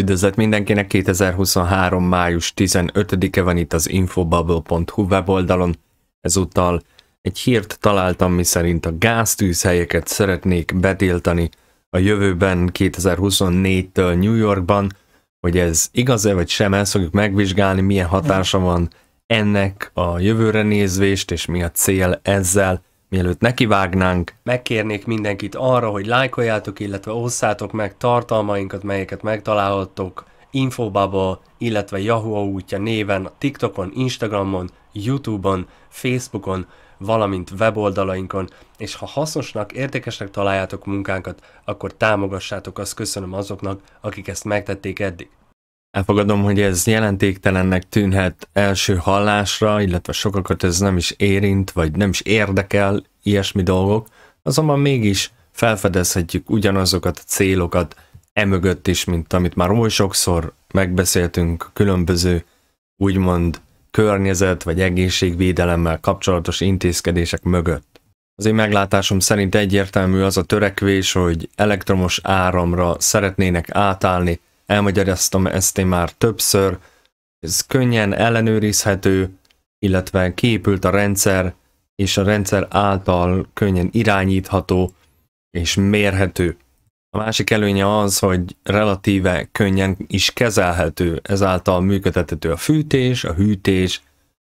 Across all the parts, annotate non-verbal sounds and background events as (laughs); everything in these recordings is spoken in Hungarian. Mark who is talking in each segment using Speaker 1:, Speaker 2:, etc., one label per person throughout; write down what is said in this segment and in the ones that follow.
Speaker 1: Üdvözlet mindenkinek, 2023. május 15-e van itt az infobubble.hu weboldalon. Ezúttal egy hírt találtam, miszerint a gáztűzhelyeket szeretnék betiltani a jövőben 2024-től New Yorkban. Hogy ez igaz-e vagy sem, ezt fogjuk megvizsgálni, milyen hatása van ennek a jövőre nézvést, és mi a cél ezzel. Mielőtt nekivágnánk, megkérnék mindenkit arra, hogy lájkoljátok, illetve osszátok meg tartalmainkat, melyeket megtalálhattok Infobubble, illetve Yahoo útja néven, TikTokon, Instagramon, Youtube-on, Facebookon, valamint weboldalainkon, és ha hasznosnak, értékesnek találjátok munkánkat, akkor támogassátok, azt köszönöm azoknak, akik ezt megtették eddig. Elfogadom, hogy ez jelentéktelennek tűnhet első hallásra, illetve sokakat ez nem is érint, vagy nem is érdekel ilyesmi dolgok, azonban mégis felfedezhetjük ugyanazokat a célokat emögött is, mint amit már oly sokszor megbeszéltünk különböző úgymond környezet vagy egészségvédelemmel kapcsolatos intézkedések mögött. Az én meglátásom szerint egyértelmű az a törekvés, hogy elektromos áramra szeretnének átállni, elmagyaráztam ezt én már többször, ez könnyen ellenőrizhető, illetve kiépült a rendszer, és a rendszer által könnyen irányítható és mérhető. A másik előnye az, hogy relatíve könnyen is kezelhető, ezáltal működtethető a fűtés, a hűtés,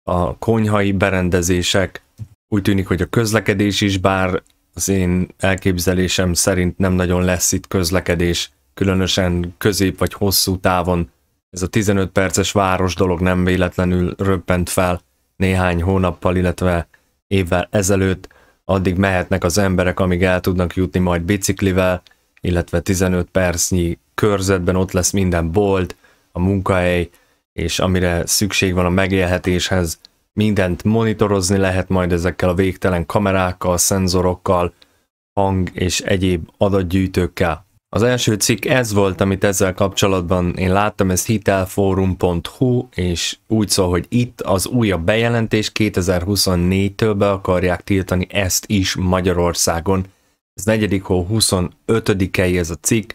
Speaker 1: a konyhai berendezések. Úgy tűnik, hogy a közlekedés is, bár az én elképzelésem szerint nem nagyon lesz itt közlekedés, különösen közép vagy hosszú távon ez a 15 perces város dolog nem véletlenül röppent fel néhány hónappal, illetve évvel ezelőtt, addig mehetnek az emberek, amíg el tudnak jutni majd biciklivel, illetve 15 percnyi körzetben ott lesz minden bolt, a munkahely, és amire szükség van a megélhetéshez, mindent monitorozni lehet majd ezekkel a végtelen kamerákkal, szenzorokkal, hang és egyéb adatgyűjtőkkel. Az első cikk ez volt, amit ezzel kapcsolatban én láttam, ez hitelforum.hu, és úgy szól, hogy itt az újabb bejelentés 2024-től be akarják tiltani ezt is Magyarországon. Ez 4. hó 25 e ez a cikk,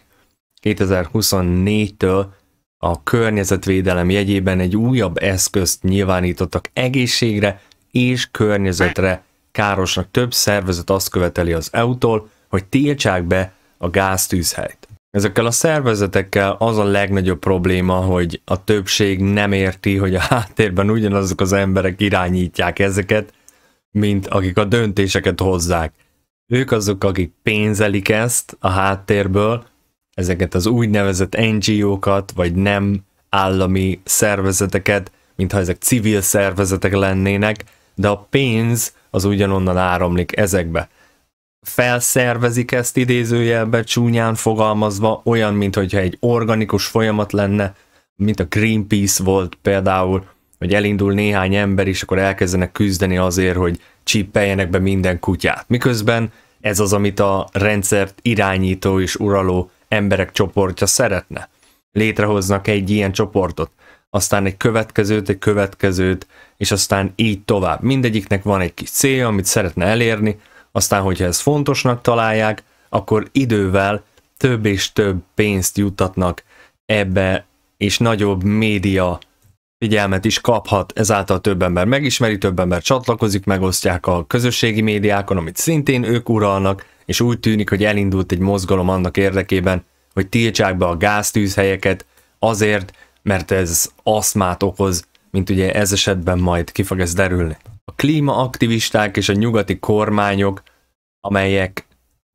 Speaker 1: 2024-től a környezetvédelem jegyében egy újabb eszközt nyilvánítottak egészségre és környezetre károsnak. Több szervezet azt követeli az EU-tól, hogy tiltsák be a gáztűzhelyt. Ezekkel a szervezetekkel az a legnagyobb probléma, hogy a többség nem érti, hogy a háttérben ugyanazok az emberek irányítják ezeket, mint akik a döntéseket hozzák. Ők azok, akik pénzelik ezt a háttérből, ezeket az úgynevezett NGO-kat, vagy nem állami szervezeteket, mintha ezek civil szervezetek lennének, de a pénz az ugyanonnan áramlik ezekbe felszervezik ezt idézőjelbe csúnyán fogalmazva, olyan, mintha egy organikus folyamat lenne, mint a Greenpeace volt például, hogy elindul néhány ember, és akkor elkezdenek küzdeni azért, hogy csíppeljenek be minden kutyát. Miközben ez az, amit a rendszert irányító és uraló emberek csoportja szeretne. Létrehoznak egy ilyen csoportot, aztán egy következőt, egy következőt, és aztán így tovább. Mindegyiknek van egy kis célja, amit szeretne elérni, aztán hogyha ezt fontosnak találják, akkor idővel több és több pénzt juttatnak ebbe, és nagyobb média figyelmet is kaphat, ezáltal több ember megismeri, több ember csatlakozik, megosztják a közösségi médiákon, amit szintén ők uralnak, és úgy tűnik, hogy elindult egy mozgalom annak érdekében, hogy tiltsák be a gáztűzhelyeket azért, mert ez aszmát okoz, mint ugye ez esetben majd ki fog ez derülni a klímaaktivisták és a nyugati kormányok, amelyek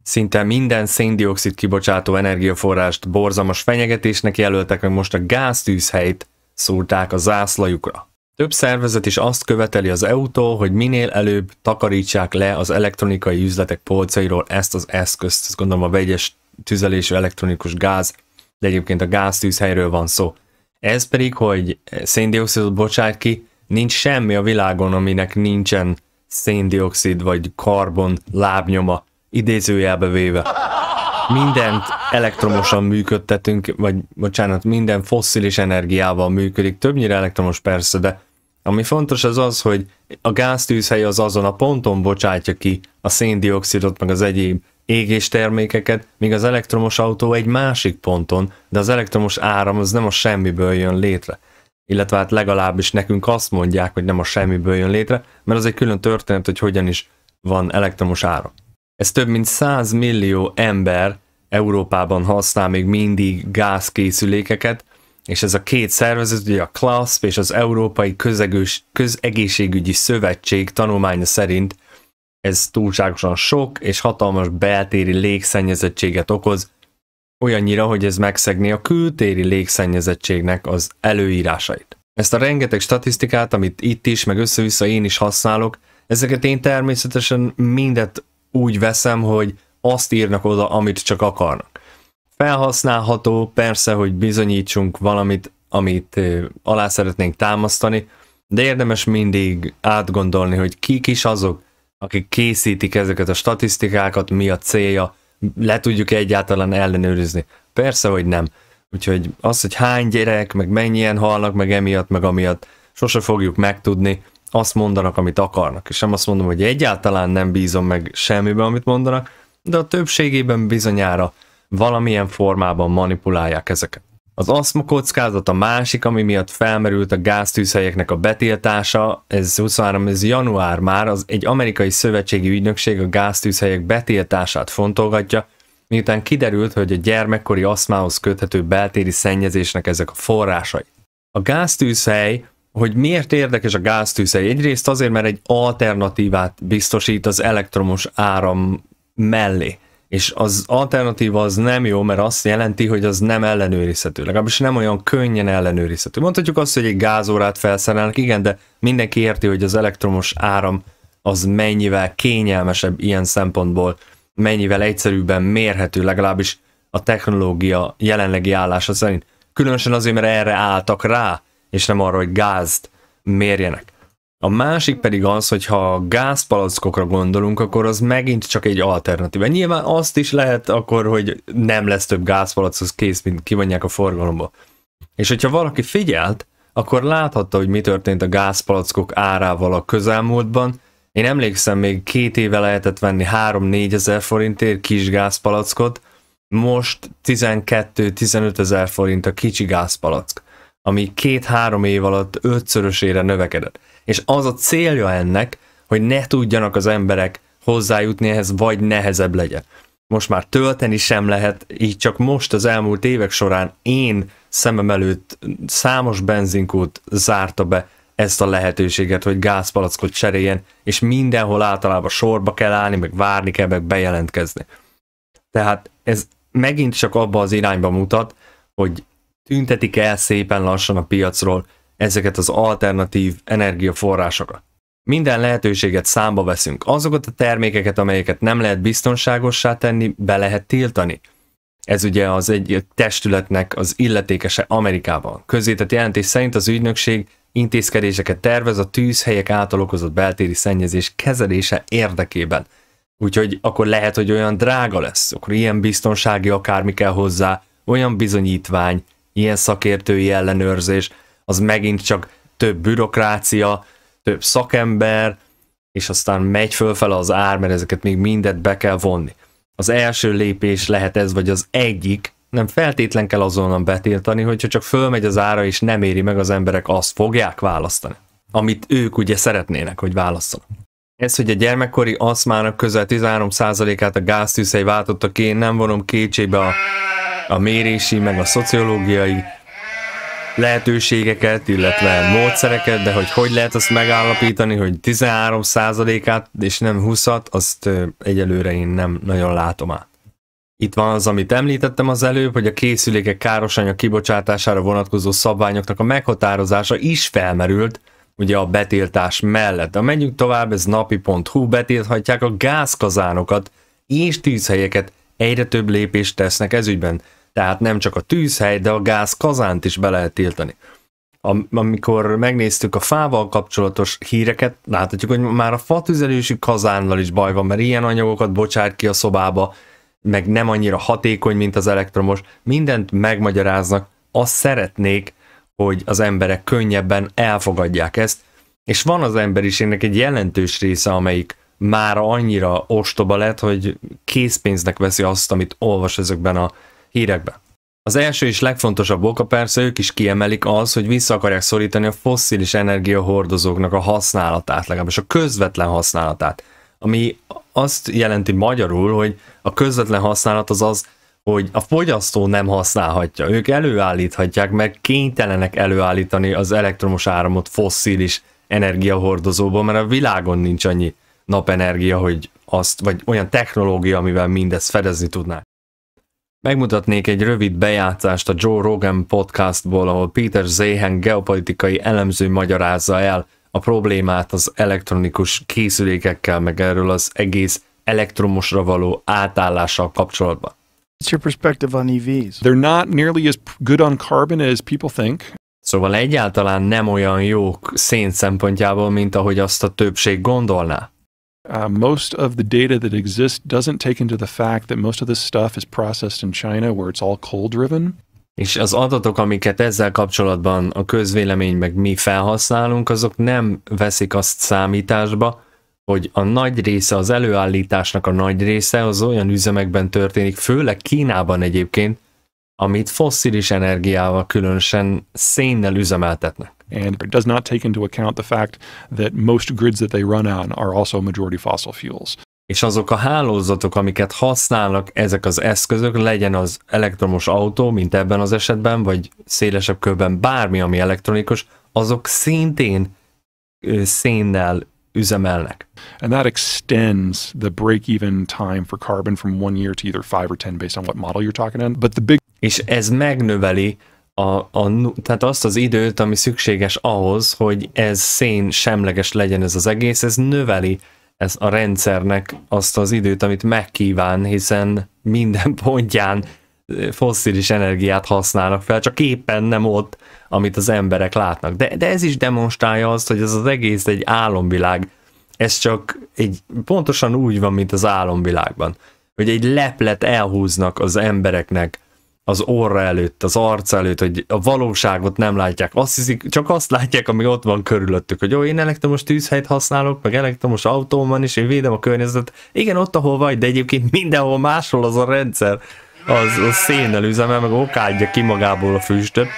Speaker 1: szinte minden széndiokszid kibocsátó energiaforrást borzalmas fenyegetésnek jelöltek, meg most a gáztűzhelyt szúrták a zászlajukra. Több szervezet is azt követeli az EU-tól, hogy minél előbb takarítsák le az elektronikai üzletek polcairól ezt az eszközt, ezt gondolom a vegyes tüzelésű elektronikus gáz, de egyébként a gáztűzhelyről van szó. Ez pedig, hogy széndiokszidot bocsát ki, Nincs semmi a világon, aminek nincsen széndiokszid vagy karbon lábnyoma, idézőjelbe véve. Mindent elektromosan működtetünk, vagy bocsánat, minden fosszilis energiával működik, többnyire elektromos persze, de ami fontos az az, hogy a gáztűzhely az azon a ponton bocsátja ki a széndiokszidot, meg az egyéb égés termékeket, míg az elektromos autó egy másik ponton, de az elektromos áram az nem a semmiből jön létre illetve hát legalábbis nekünk azt mondják, hogy nem a semmiből jön létre, mert az egy külön történet, hogy hogyan is van elektromos ára. Ez több mint 100 millió ember Európában használ még mindig gázkészülékeket, és ez a két szervezet, ugye a CLASP és az Európai Közegős, Közegészségügyi Szövetség tanulmánya szerint ez túlságosan sok és hatalmas beltéri légszennyezettséget okoz, Olyannyira, hogy ez megszegné a kültéri légszennyezettségnek az előírásait. Ezt a rengeteg statisztikát, amit itt is, meg össze-vissza én is használok, ezeket én természetesen mindet úgy veszem, hogy azt írnak oda, amit csak akarnak. Felhasználható, persze, hogy bizonyítsunk valamit, amit alá szeretnénk támasztani, de érdemes mindig átgondolni, hogy kik is azok, akik készítik ezeket a statisztikákat, mi a célja, le tudjuk egyáltalán ellenőrizni. Persze, hogy nem. Úgyhogy az, hogy hány gyerek, meg mennyien halnak, meg emiatt, meg amiatt, sose fogjuk megtudni, azt mondanak, amit akarnak. És nem azt mondom, hogy egyáltalán nem bízom meg semmiben, amit mondanak, de a többségében bizonyára valamilyen formában manipulálják ezeket. Az aszma kockázat a másik, ami miatt felmerült a gáztűzhelyeknek a betiltása. Ez 23. Ez január már, az egy amerikai szövetségi ügynökség a gáztűzhelyek betiltását fontolgatja, miután kiderült, hogy a gyermekkori aszmához köthető beltéri szennyezésnek ezek a forrásai. A gáztűzhely, hogy miért érdekes a gáztűzhely? Egyrészt azért, mert egy alternatívát biztosít az elektromos áram mellé és az alternatíva az nem jó, mert azt jelenti, hogy az nem ellenőrizhető, legalábbis nem olyan könnyen ellenőrizhető. Mondhatjuk azt, hogy egy gázórát felszerelnek, igen, de mindenki érti, hogy az elektromos áram az mennyivel kényelmesebb ilyen szempontból, mennyivel egyszerűbben mérhető, legalábbis a technológia jelenlegi állása szerint. Különösen azért, mert erre álltak rá, és nem arra, hogy gázt mérjenek. A másik pedig az, hogy ha gázpalackokra gondolunk, akkor az megint csak egy alternatíva. Hát nyilván azt is lehet akkor, hogy nem lesz több gázpalackhoz kész, mint kivonják a forgalomba. És hogyha valaki figyelt, akkor láthatta, hogy mi történt a gázpalackok árával a közelmúltban. Én emlékszem, még két éve lehetett venni 3-4 ezer forintért kis gázpalackot, most 12-15 ezer forint a kicsi gázpalack, ami két-három év alatt ötszörösére növekedett. És az a célja ennek, hogy ne tudjanak az emberek hozzájutni ehhez, vagy nehezebb legyen. Most már tölteni sem lehet, így csak most az elmúlt évek során én szemem előtt számos benzinkút zárta be ezt a lehetőséget, hogy gázpalackot cseréljen, és mindenhol általában sorba kell állni, meg várni kell, meg bejelentkezni. Tehát ez megint csak abba az irányba mutat, hogy tüntetik el szépen lassan a piacról ezeket az alternatív energiaforrásokat. Minden lehetőséget számba veszünk. Azokat a termékeket, amelyeket nem lehet biztonságossá tenni, be lehet tiltani. Ez ugye az egy testületnek az illetékese Amerikában. Közétett jelentés szerint az ügynökség intézkedéseket tervez a tűzhelyek által okozott beltéri szennyezés kezelése érdekében. Úgyhogy akkor lehet, hogy olyan drága lesz, akkor ilyen biztonsági akármi kell hozzá, olyan bizonyítvány, ilyen szakértői ellenőrzés, az megint csak több bürokrácia, több szakember, és aztán megy fölfele az ár, mert ezeket még mindet be kell vonni. Az első lépés lehet ez, vagy az egyik, nem feltétlen kell azonnal betiltani, hogyha csak fölmegy az ára és nem éri meg az emberek, azt fogják választani, amit ők ugye szeretnének, hogy válasszanak. Ez, hogy a gyermekkori aszmának közel 13%-át a gáztűzhely váltotta ki, én nem vonom kétségbe a, a mérési, meg a szociológiai lehetőségeket, illetve módszereket, de hogy hogy lehet azt megállapítani, hogy 13%-át és nem 20-at, azt egyelőre én nem nagyon látom át. Itt van az, amit említettem az előbb, hogy a készülékek károsanyag kibocsátására vonatkozó szabványoknak a meghatározása is felmerült, ugye a betiltás mellett. De menjünk tovább, ez napi.hu betilthatják a gázkazánokat és tűzhelyeket, egyre több lépést tesznek ezügyben. Tehát nem csak a tűzhely, de a gáz kazánt is be lehet tiltani. Am- amikor megnéztük a fával kapcsolatos híreket, láthatjuk, hogy már a fatüzelési kazánnal is baj van, mert ilyen anyagokat bocsát ki a szobába, meg nem annyira hatékony, mint az elektromos, mindent megmagyaráznak, azt szeretnék, hogy az emberek könnyebben elfogadják ezt, és van az emberiségnek egy jelentős része, amelyik már annyira ostoba lett, hogy készpénznek veszi azt, amit olvas ezekben a Hírekbe. Az első és legfontosabb oka persze ők is kiemelik az, hogy vissza akarják szorítani a fosszilis energiahordozóknak a használatát, legalábbis a közvetlen használatát. Ami azt jelenti magyarul, hogy a közvetlen használat az az, hogy a fogyasztó nem használhatja, ők előállíthatják, mert kénytelenek előállítani az elektromos áramot fosszilis energiahordozóból, mert a világon nincs annyi napenergia, hogy azt, vagy olyan technológia, amivel mindezt fedezni tudnák. Megmutatnék egy rövid bejátszást a Joe Rogan podcastból, ahol Peter Zéhen geopolitikai elemző magyarázza el a problémát az elektronikus készülékekkel, meg erről az egész elektromosra való átállással kapcsolatban. What's your perspective on EVs? They're not nearly as good on carbon as people think. Szóval egyáltalán nem olyan jók szén szempontjából, mint ahogy azt a többség gondolná uh, most of the data that exists doesn't take into the fact that most of this stuff is processed in China where it's all coal driven. És az adatok, amiket ezzel kapcsolatban a közvélemény meg mi felhasználunk, azok nem veszik azt számításba, hogy a nagy része, az előállításnak a nagy része az olyan üzemekben történik, főleg Kínában egyébként, amit fosszilis energiával, különösen szénnel üzemeltetnek. And it does not take into account the fact that most grids that they run on are also majority fossil fuels. És azok a hálózatok, amiket használnak ezek az eszközök, legyen az elektromos autó, mint ebben az esetben, vagy szélesebb körben bármi, ami elektronikus, azok szintén szénnel üzemelnek. And that extends the break-even time for carbon from one year to either five or ten based on what model you're talking in. But the big és ez megnöveli a, a, tehát azt az időt, ami szükséges ahhoz, hogy ez szén semleges legyen ez az egész, ez növeli ez a rendszernek azt az időt, amit megkíván, hiszen minden (laughs) pontján fosszilis energiát használnak fel, csak éppen nem ott, amit az emberek látnak. De, de ez is demonstrálja azt, hogy ez az egész egy álomvilág. Ez csak egy, pontosan úgy van, mint az álomvilágban. Hogy egy leplet elhúznak az embereknek az orra előtt, az arc előtt, hogy a valóságot nem látják. Azt hiszik, csak azt látják, ami ott van körülöttük, hogy jó, én elektromos tűzhelyt használok, meg elektromos autóm van, és én védem a környezetet. Igen, ott, ahol vagy, de egyébként mindenhol máshol az a rendszer, az, az szénnel üzemel, meg okádja ki magából a füstöt,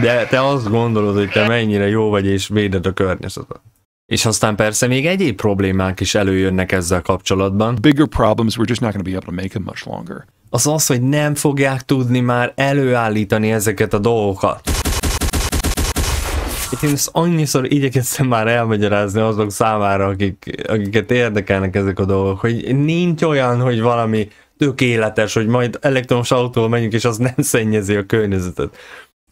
Speaker 1: de te azt gondolod, hogy te mennyire jó vagy, és véded a környezetet. És aztán persze még egyéb problémák is előjönnek ezzel kapcsolatban. Bigger problems, we're just not going to be able to make them much longer az az, hogy nem fogják tudni már előállítani ezeket a dolgokat. Én ezt annyiszor igyekeztem már elmagyarázni azok számára, akik, akiket érdekelnek ezek a dolgok, hogy nincs olyan, hogy valami tökéletes, hogy majd elektromos autóval menjünk, és az nem szennyezi a környezetet.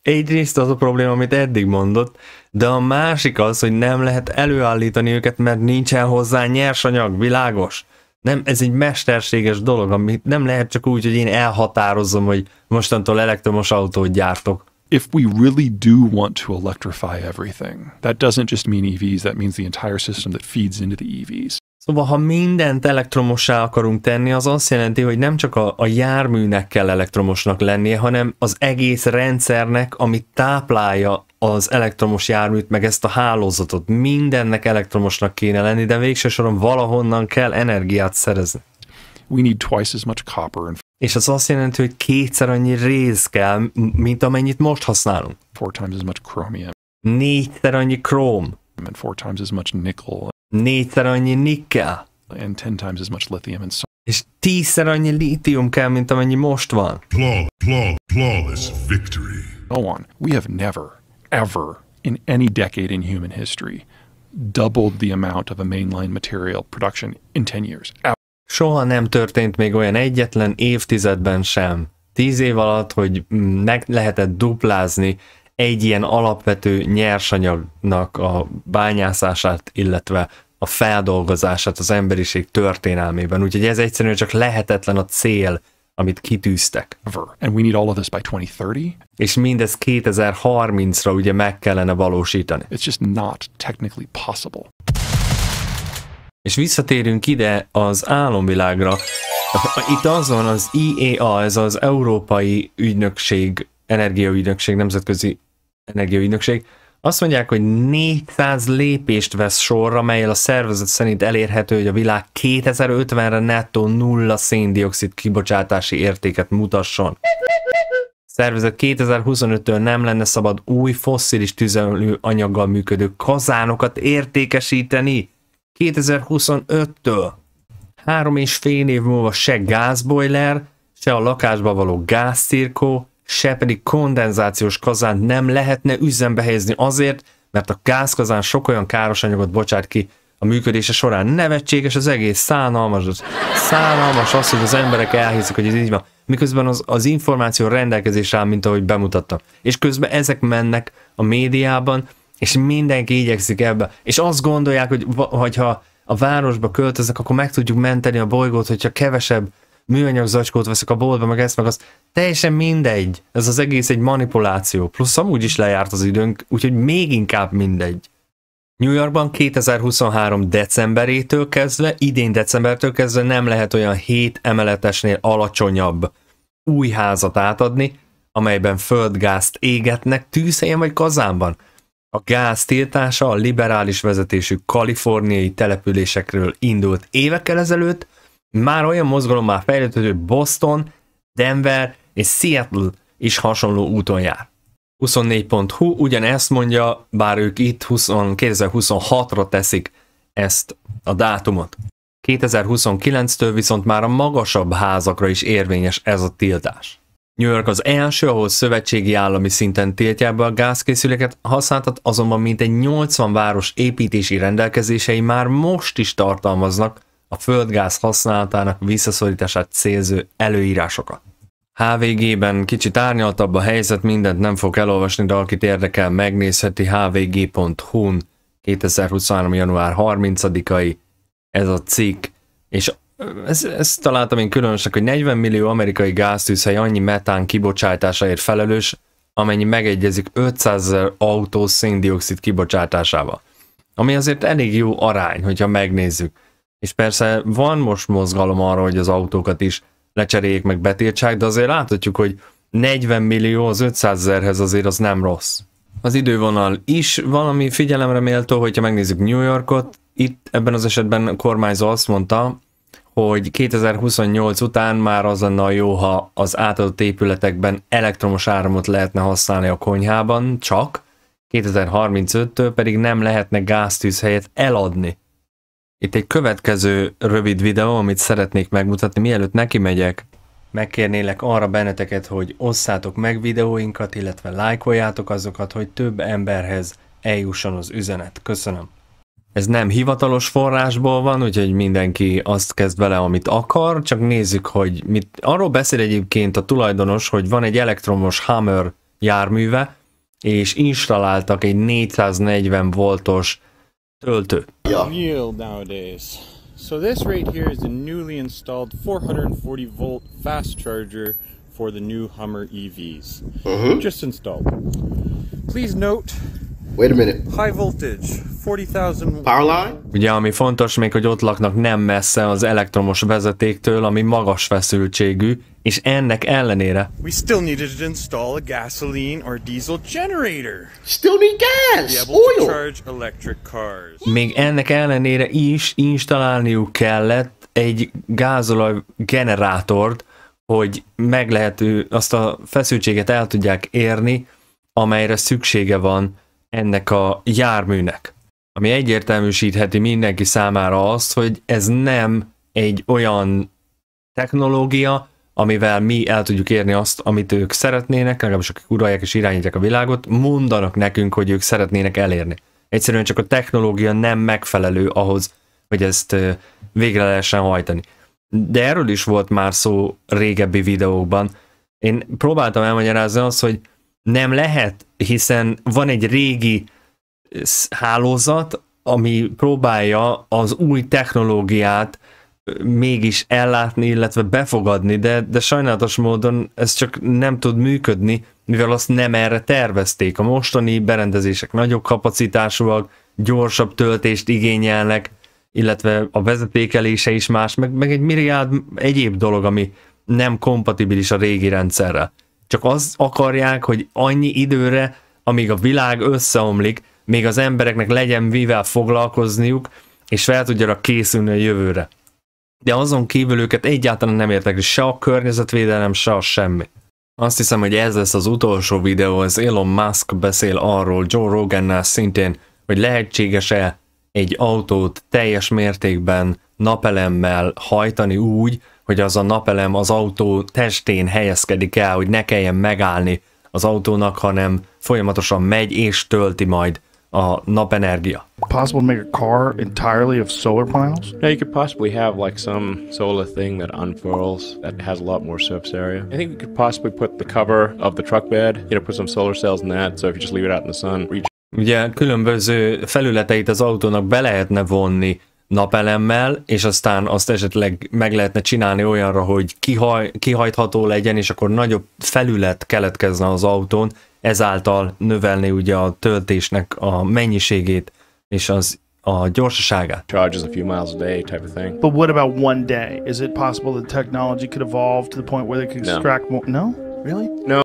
Speaker 1: Egyrészt az a probléma, amit eddig mondott, de a másik az, hogy nem lehet előállítani őket, mert nincsen hozzá nyersanyag, világos? Nem, ez egy mesterséges dolog, ami nem lehet csak úgy, hogy én elhatározom, hogy mostantól elektromos autót gyártok. If we really do want to electrify everything, that doesn't just mean EVs, that means the entire system that feeds into the EVs. Szóval, ha mindent elektromossá akarunk tenni, az azt jelenti, hogy nem csak a, a járműnek kell elektromosnak lennie, hanem az egész rendszernek, ami táplálja az elektromos járműt, meg ezt a hálózatot. Mindennek elektromosnak kéne lenni, de végső soron valahonnan kell energiát szerezni. We need twice as much copper and és az azt jelenti, hogy kétszer annyi rész kell, mint amennyit most használunk. Four times as much chromium. Négyszer annyi króm. And four times as much nickel. Négyszer annyi nickel. And ten times as much lithium and és tízszer annyi lítium kell, mint amennyi most van. Flaw, flaw, flawless victory. Go on. We have never ever in any decade in human history doubled the amount of a mainline material production in 10 years. Ever. Soha nem történt még olyan egyetlen évtizedben sem. Tíz év alatt, hogy meg lehetett duplázni egy ilyen alapvető nyersanyagnak a bányászását, illetve a feldolgozását az emberiség történelmében. Úgyhogy ez egyszerűen csak lehetetlen a cél, amit kitűztek. And we need all of this by 2030. És mindez 2030-ra ugye meg kellene valósítani. It's just not technically possible. És visszatérünk ide az álomvilágra. Itt az van az IEA, ez az Európai Ügynökség, Energiaügynökség, Nemzetközi Energiaügynökség, azt mondják, hogy 400 lépést vesz sorra, melyel a szervezet szerint elérhető, hogy a világ 2050-re nettó nulla széndiokszid kibocsátási értéket mutasson. Szervezet 2025-től nem lenne szabad új fosszilis tüzelőanyaggal működő kazánokat értékesíteni. 2025-től. Három és fél év múlva se gázbojler, se a lakásba való gázcirkó, se pedig kondenzációs kazánt nem lehetne üzembe helyezni azért, mert a gázkazán sok olyan káros anyagot bocsát ki a működése során. Nevetséges az egész, szánalmas, az, szánalmas az, hogy az emberek elhiszik, hogy ez így van. Miközben az, az információ rendelkezésre áll, mint ahogy bemutattam. És közben ezek mennek a médiában, és mindenki igyekszik ebbe. És azt gondolják, hogy ha a városba költöznek, akkor meg tudjuk menteni a bolygót, hogyha kevesebb műanyag zacskót veszek a boltba, meg ezt, meg azt. Teljesen mindegy. Ez az egész egy manipuláció. Plusz amúgy is lejárt az időnk, úgyhogy még inkább mindegy. New Yorkban 2023 decemberétől kezdve, idén decembertől kezdve nem lehet olyan 7 emeletesnél alacsonyabb új házat átadni, amelyben földgázt égetnek tűzhelyen vagy kazánban. A gáz tiltása a liberális vezetésű kaliforniai településekről indult évekkel ezelőtt, már olyan mozgalom már fejlődött, hogy Boston, Denver és Seattle is hasonló úton jár. 24.hu ugyanezt mondja, bár ők itt 2026-ra teszik ezt a dátumot. 2029-től viszont már a magasabb házakra is érvényes ez a tiltás. New York az első, ahol szövetségi állami szinten tiltják be a gázkészüléket, használtat azonban mintegy 80 város építési rendelkezései már most is tartalmaznak a földgáz használatának visszaszorítását célző előírásokat. HVG-ben kicsit árnyaltabb a helyzet, mindent nem fog elolvasni, de akit érdekel, megnézheti hvg.hu-n 2023. január 30-ai ez a cikk, és ezt, ezt találtam én különösen, hogy 40 millió amerikai gáztűzhely annyi metán kibocsátásáért felelős, amennyi megegyezik 500 ezer autó széndiokszid kibocsátásával. Ami azért elég jó arány, hogyha megnézzük. És persze van most mozgalom arra, hogy az autókat is lecseréljék, meg betiltsák, de azért láthatjuk, hogy 40 millió az 500 ezerhez azért az nem rossz. Az idővonal is valami figyelemre méltó, hogyha megnézzük New Yorkot, itt ebben az esetben a kormányzó azt mondta, hogy 2028 után már az lenne a jó, ha az átadott épületekben elektromos áramot lehetne használni a konyhában, csak 2035-től pedig nem lehetne gáztűz helyett eladni itt egy következő rövid videó, amit szeretnék megmutatni, mielőtt neki megyek. Megkérnélek arra benneteket, hogy osszátok meg videóinkat, illetve lájkoljátok azokat, hogy több emberhez eljusson az üzenet. Köszönöm. Ez nem hivatalos forrásból van, úgyhogy mindenki azt kezd vele, amit akar, csak nézzük, hogy mit. Arról beszél egyébként a tulajdonos, hogy van egy elektromos Hammer járműve, és installáltak egy 440 voltos Töltő. Yeah. nowadays. So this right here is a newly installed 440 volt fast charger for the new Hummer EVs. Mm-hmm. Just installed. Please note. Wait a minute. High voltage, 40,000 power line. Ugye ami fontos még, hogy ott laknak nem messze az elektromos vezetéktől, ami magas feszültségű, és ennek ellenére... We still needed to install a gasoline or diesel generator. Still need gas! Oil! charge electric cars. Még ennek ellenére is installálniuk kellett egy gázolaj generátort, hogy meglehető azt a feszültséget el tudják érni, amelyre szüksége van ennek a járműnek. Ami egyértelműsítheti mindenki számára azt, hogy ez nem egy olyan technológia, amivel mi el tudjuk érni azt, amit ők szeretnének, legalábbis akik uralják és irányítják a világot, mondanak nekünk, hogy ők szeretnének elérni. Egyszerűen csak a technológia nem megfelelő ahhoz, hogy ezt végre lehessen hajtani. De erről is volt már szó régebbi videókban. Én próbáltam elmagyarázni azt, hogy nem lehet, hiszen van egy régi hálózat, ami próbálja az új technológiát mégis ellátni, illetve befogadni, de, de sajnálatos módon ez csak nem tud működni, mivel azt nem erre tervezték. A mostani berendezések nagyobb kapacitásúak, gyorsabb töltést igényelnek, illetve a vezetékelése is más, meg, meg egy milliárd egyéb dolog, ami nem kompatibilis a régi rendszerrel. Csak azt akarják, hogy annyi időre, amíg a világ összeomlik, még az embereknek legyen mivel foglalkozniuk, és fel tudjanak készülni a jövőre de azon kívül őket egyáltalán nem értek, se a környezetvédelem, se a semmi. Azt hiszem, hogy ez lesz az utolsó videó, az Elon Musk beszél arról Joe Rogannál szintén, hogy lehetséges-e egy autót teljes mértékben napelemmel hajtani úgy, hogy az a napelem az autó testén helyezkedik el, hogy ne kelljen megállni az autónak, hanem folyamatosan megy és tölti majd a napenergia. Possible make a car entirely of solar panels? Yeah, you could possibly have like some solar thing that unfurls that has a lot more surface area. I think we could possibly put the cover of the truck bed, you know, put some solar cells in that, so if you just leave it out in the sun, reach. Ugye különböző felületeit az autónak be lehetne vonni napelemmel, és aztán azt esetleg meg lehetne csinálni olyanra, hogy kihaj, kihajtható legyen, és akkor nagyobb felület keletkezne az autón, ezáltal növelni ugye a töltésnek a mennyiségét és az a gyorsaságát. Charges a few miles a day type of thing. But what about one day? Is it possible that technology could evolve to the point where they could extract no. more? No? Really? No.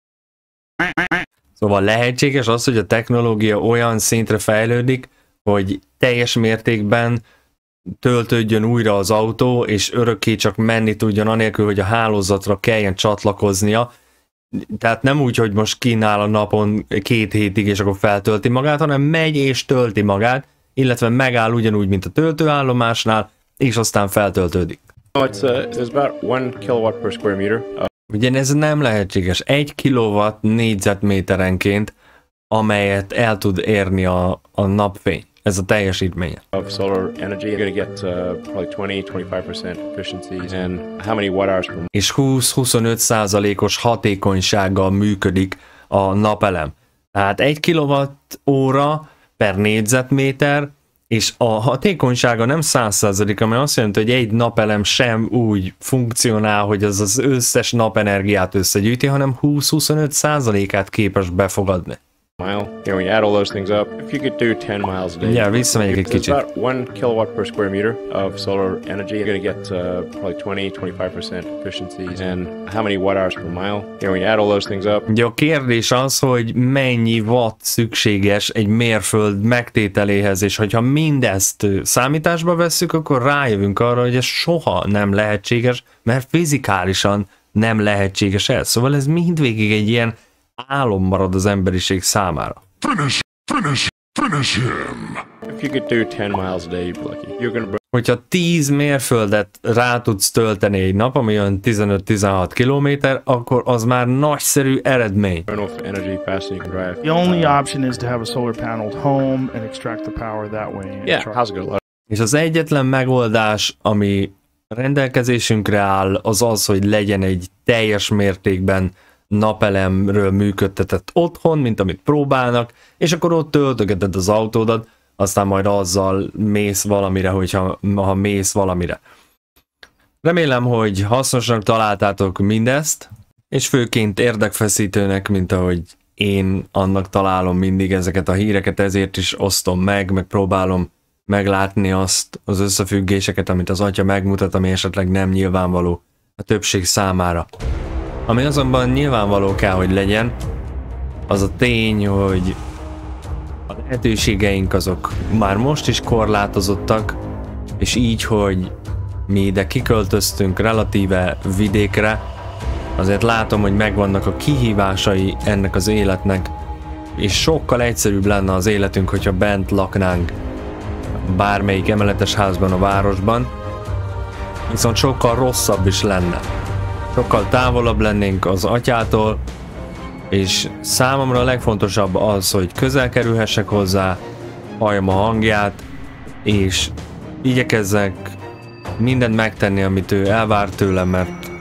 Speaker 1: Szóval lehetséges az, hogy a technológia olyan szintre fejlődik, hogy teljes mértékben töltődjön újra az autó, és örökké csak menni tudjon, anélkül, hogy a hálózatra kelljen csatlakoznia, tehát nem úgy, hogy most kínál a napon két hétig, és akkor feltölti magát, hanem megy és tölti magát, illetve megáll ugyanúgy, mint a töltőállomásnál, és aztán feltöltődik. Ugye uh, about one kilowatt per square meter. ez nem lehetséges. Egy kilowatt négyzetméterenként, amelyet el tud érni a, a napfény ez a teljesítmény. Of solar energy, you're gonna get uh, probably 20-25% efficiencies and how many watt hours per... És 20-25 százalékos hatékonysággal működik a napelem. Tehát 1 óra per négyzetméter, és a hatékonysága nem 100%, ami azt jelenti, hogy egy napelem sem úgy funkcionál, hogy az az összes napenergiát összegyűjti, hanem 20 25 százalékát képes befogadni mile. You know, when you add all those things up, if you could do 10 miles a day, yeah, visszamegyek egy kicsit. About one kilowatt per square meter of solar energy. You're going to get uh, probably 20, 25% efficiency and how many watt hours per mile. You know, when you add all those things up. Ugye a kérdés az, hogy mennyi watt szükséges egy mérföld megtételéhez, és hogyha mindezt számításba vesszük, akkor rájövünk arra, hogy ez soha nem lehetséges, mert fizikálisan nem lehetséges ez. Szóval ez mindvégig egy ilyen álom marad az emberiség számára. Finish, finish, finish him. If you could do 10 miles a day, you'd be Lucky, you're gonna... Hogyha 10 mérföldet rá tudsz tölteni egy nap, ami olyan 15-16 kilométer, akkor az már nagyszerű eredmény. The only option is to have a solar panel at home and extract the power that way. Yeah, how's it going? És az egyetlen megoldás, ami rendelkezésünkre áll, az az, hogy legyen egy teljes mértékben napelemről működtetett otthon, mint amit próbálnak, és akkor ott töltögeted az autódat, aztán majd azzal mész valamire, hogyha ha mész valamire. Remélem, hogy hasznosnak találtátok mindezt, és főként érdekfeszítőnek, mint ahogy én annak találom mindig ezeket a híreket, ezért is osztom meg, meg próbálom meglátni azt az összefüggéseket, amit az atya megmutat, ami esetleg nem nyilvánvaló a többség számára. Ami azonban nyilvánvaló kell, hogy legyen, az a tény, hogy a lehetőségeink azok már most is korlátozottak, és így, hogy mi ide kiköltöztünk relatíve vidékre, azért látom, hogy megvannak a kihívásai ennek az életnek, és sokkal egyszerűbb lenne az életünk, hogyha bent laknánk bármelyik emeletes házban a városban, viszont sokkal rosszabb is lenne sokkal távolabb lennénk az atyától, és számomra a legfontosabb az, hogy közel kerülhessek hozzá, halljam a hangját, és igyekezzek mindent megtenni, amit ő elvár tőlem, mert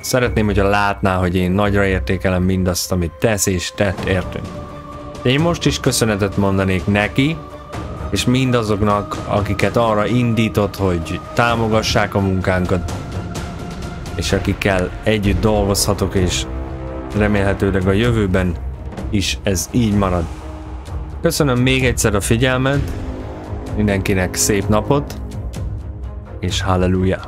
Speaker 1: szeretném, hogyha látná, hogy én nagyra értékelem mindazt, amit tesz és tett értünk. De én most is köszönetet mondanék neki, és mindazoknak, akiket arra indított, hogy támogassák a munkánkat, és akikkel együtt dolgozhatok, és remélhetőleg a jövőben is ez így marad. Köszönöm még egyszer a figyelmet, mindenkinek szép napot, és halleluja!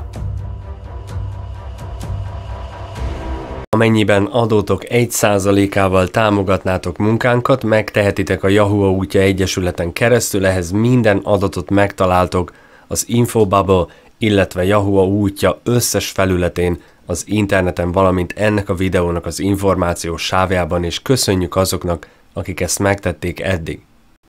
Speaker 1: Amennyiben adótok 1%-ával támogatnátok munkánkat, megtehetitek a Yahoo útja egyesületen keresztül, ehhez minden adatot megtaláltok az Infobubble illetve Yahoo útja összes felületén, az interneten, valamint ennek a videónak az információs sávjában, és köszönjük azoknak, akik ezt megtették eddig.